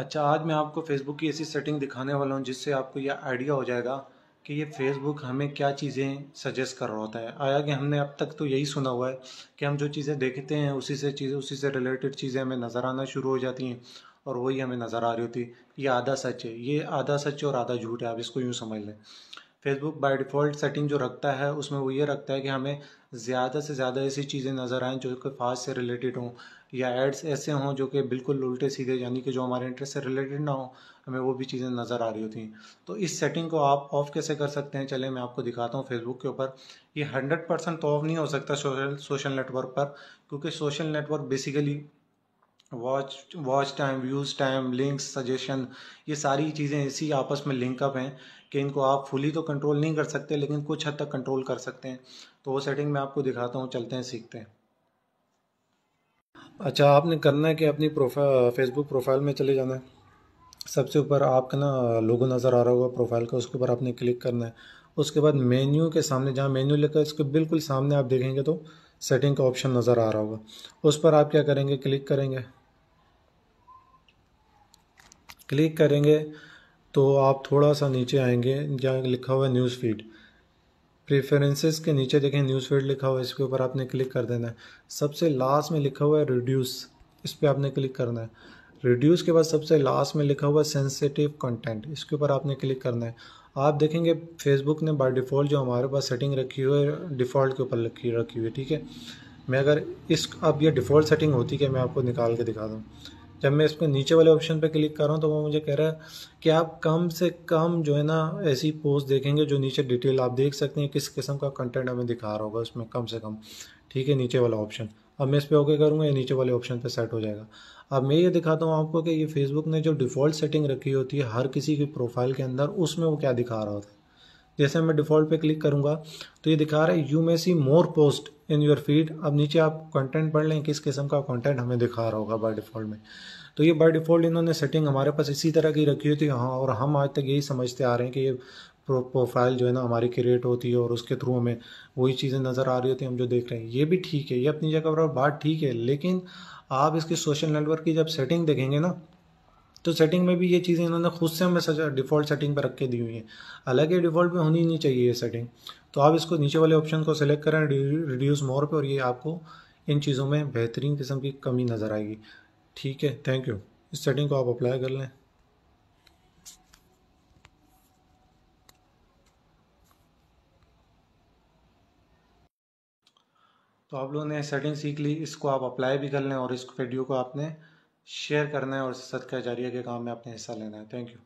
अच्छा आज मैं आपको फेसबुक की ऐसी सेटिंग दिखाने वाला हूँ जिससे आपको यह आइडिया हो जाएगा कि ये फेसबुक हमें क्या चीज़ें सजेस्ट कर रहा होता है आया कि हमने अब तक तो यही सुना हुआ है कि हम जो चीज़ें देखते हैं उसी से चीज़ें उसी से रिलेटेड चीज़ें हमें नज़र आना शुरू हो जाती हैं और वही हमें नज़र आ रही होती है ये आधा सच है ये आधा सच और आधा झूठ है आप इसको यूँ समझ लें फेसबुक बाय डिफ़ॉल्ट सेटिंग जो रखता है उसमें वो ये रखता है कि हमें ज़्यादा से ज़्यादा ऐसी चीज़ें नज़र आएँ जो कि फास्ट से रिलेटेड हों या एड्स ऐसे हों जो कि बिल्कुल उल्टे सीधे यानी कि जो हमारे इंटरेस्ट से रिलेटेड ना हो हमें वो भी चीज़ें नज़र आ रही होती हैं तो इस सेटिंग को आप ऑफ़ कैसे कर सकते हैं चले मैं आपको दिखाता हूँ फेसबुक के ऊपर ये हंड्रेड परसेंट ऑफ नहीं हो सकता सोशल सोशल नेटवर्क पर क्योंकि social network basically watch watch time views time links suggestion ये सारी चीज़ें इसी आपस में लिंकअप हैं कि इनको आप फुली तो कंट्रोल नहीं कर सकते लेकिन कुछ हद तक कंट्रोल कर सकते हैं तो वो सेटिंग मैं आपको दिखाता हूँ चलते हैं सीखते हैं अच्छा आपने करना है कि अपनी प्रोफाइल फेसबुक प्रोफाइल में चले जाना है सबसे ऊपर आपका ना लोगो नज़र आ रहा होगा प्रोफाइल का उसके ऊपर आपने क्लिक करना है उसके बाद मेन्यू के सामने जहाँ मेन्यू लिखा है उसके बिल्कुल सामने आप देखेंगे तो सेटिंग का ऑप्शन नज़र आ रहा होगा उस पर आप क्या करेंगे क्लिक करेंगे क्लिक करेंगे तो आप थोड़ा सा नीचे आएंगे जहाँ लिखा हुआ है न्यूज़ फीड प्रेफरेंसेस के नीचे देखें न्यूज़ फीड लिखा हुआ है इसके ऊपर आपने क्लिक कर देना है सबसे लास्ट में लिखा हुआ है रिड्यूस इस पर आपने क्लिक करना है रिड्यूस के बाद सबसे लास्ट में लिखा हुआ सेंसिटिव कंटेंट इसके ऊपर आपने क्लिक करना है आप देखेंगे फेसबुक ने बाय डिफ़ॉल्ट जो हमारे पास सेटिंग रखी हुई है डिफ़ॉल्ट के ऊपर रखी रखी हुई है ठीक है मैं अगर इस अब ये डिफ़ॉल्ट सेटिंग होती है मैं आपको निकाल के दिखा दूँ जब मैं इसको नीचे वाले ऑप्शन पर क्लिक कर रहा हूँ तो वो मुझे कह रहा है कि आप कम से कम जो है ना ऐसी पोस्ट देखेंगे जो नीचे डिटेल आप देख सकते हैं किस किस्म का कंटेंट हमें दिखा रहा होगा उसमें कम से कम ठीक है नीचे वाला ऑप्शन अब मैं इस पर ओके करूँगा ये नीचे वाले ऑप्शन पे सेट हो जाएगा अब मैं ये दिखाता हूँ आपको कि ये फेसबुक ने जो डिफ़ॉल्ट सेटिंग रखी होती है हर किसी की प्रोफाइल के अंदर उसमें वो क्या दिखा रहा होता है जैसे मैं डिफ़ॉल्ट पे क्लिक करूँगा तो ये दिखा रहा है you may see more post in your feed अब नीचे आप कंटेंट पढ़ लें किस किस्म का कंटेंट हमें दिखा रहा होगा बाय डिफ़ॉल्ट में तो ये बाय डिफ़ॉल्ट इन्होंने सेटिंग हमारे पास इसी तरह की रखी हुई थी हाँ और हम आज तक यही समझते आ रहे हैं कि ये प्रोफाइल जो है ना हमारी क्रिएट होती है और उसके थ्रू हमें वही चीज़ें नज़र आ रही होती हैं हम जो देख रहे हैं ये भी ठीक है ये अपनी जगह पर बात ठीक है लेकिन आप इसके सोशल नेटवर्क की जब सेटिंग देखेंगे ना तो सेटिंग में भी ये चीज़ें इन्होंने खुद से हमें सजा डिफ़ॉल्ट सेटिंग पर रख के दी हुई हैं हालांकि डिफ़ॉल्ट में होनी नहीं चाहिए ये सेटिंग तो आप इसको नीचे वाले ऑप्शन को सिलेक्ट करें रिड्यूस मोर पे और ये आपको इन चीज़ों में बेहतरीन किस्म की कमी नज़र आएगी ठीक है थैंक यू इस सेटिंग को आप अप्लाई कर लें तो आप लोगों ने सेटिंग सीख ली इसको आप अप्लाई भी कर लें और इस वीडियो को आपने शेयर करना है और सदका जारिया के काम में आपने हिस्सा लेना है थैंक यू